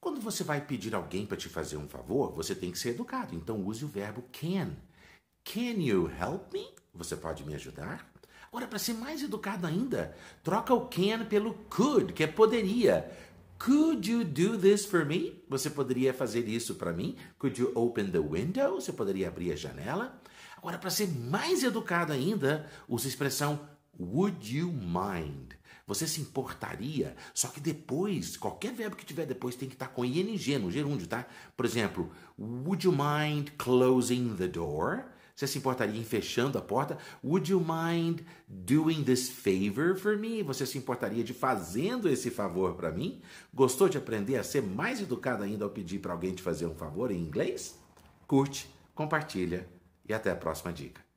Quando você vai pedir alguém para te fazer um favor, você tem que ser educado. Então use o verbo can. Can you help me? Você pode me ajudar? Agora, para ser mais educado ainda, troca o can pelo could, que é poderia. Could you do this for me? Você poderia fazer isso para mim? Could you open the window? Você poderia abrir a janela? Agora, para ser mais educado ainda, use a expressão would you mind? Você se importaria, só que depois, qualquer verbo que tiver depois tem que estar tá com ing no gerúndio, tá? Por exemplo, would you mind closing the door? Você se importaria em fechando a porta? Would you mind doing this favor for me? Você se importaria de fazendo esse favor para mim? Gostou de aprender a ser mais educado ainda ao pedir para alguém te fazer um favor em inglês? Curte, compartilha e até a próxima dica.